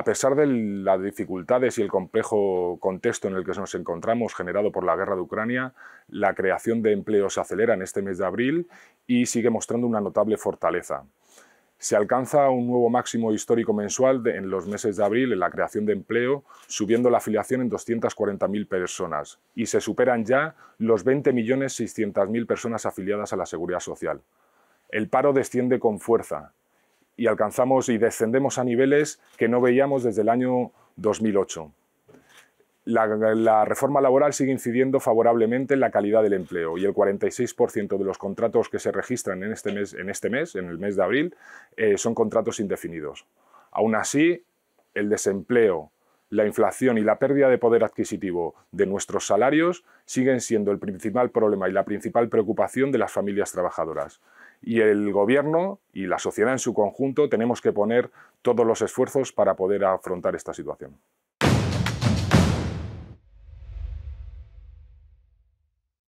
A pesar de las dificultades y el complejo contexto en el que nos encontramos generado por la guerra de Ucrania, la creación de empleo se acelera en este mes de abril y sigue mostrando una notable fortaleza. Se alcanza un nuevo máximo histórico mensual en los meses de abril en la creación de empleo, subiendo la afiliación en 240.000 personas y se superan ya los 20.600.000 personas afiliadas a la Seguridad Social. El paro desciende con fuerza, y alcanzamos y descendemos a niveles que no veíamos desde el año 2008. La, reforma laboral sigue incidiendo favorablemente en la calidad del empleo y el 46% de los contratos que se registran en este mes, en, este mes, en el mes de abril, eh, son contratos indefinidos. Aún así, el desempleo, la inflación y la pérdida de poder adquisitivo de nuestros salarios siguen siendo el principal problema y la principal preocupación de las familias trabajadoras y el gobierno y la sociedad en su conjunto tenemos que poner todos los esfuerzos para poder afrontar esta situación.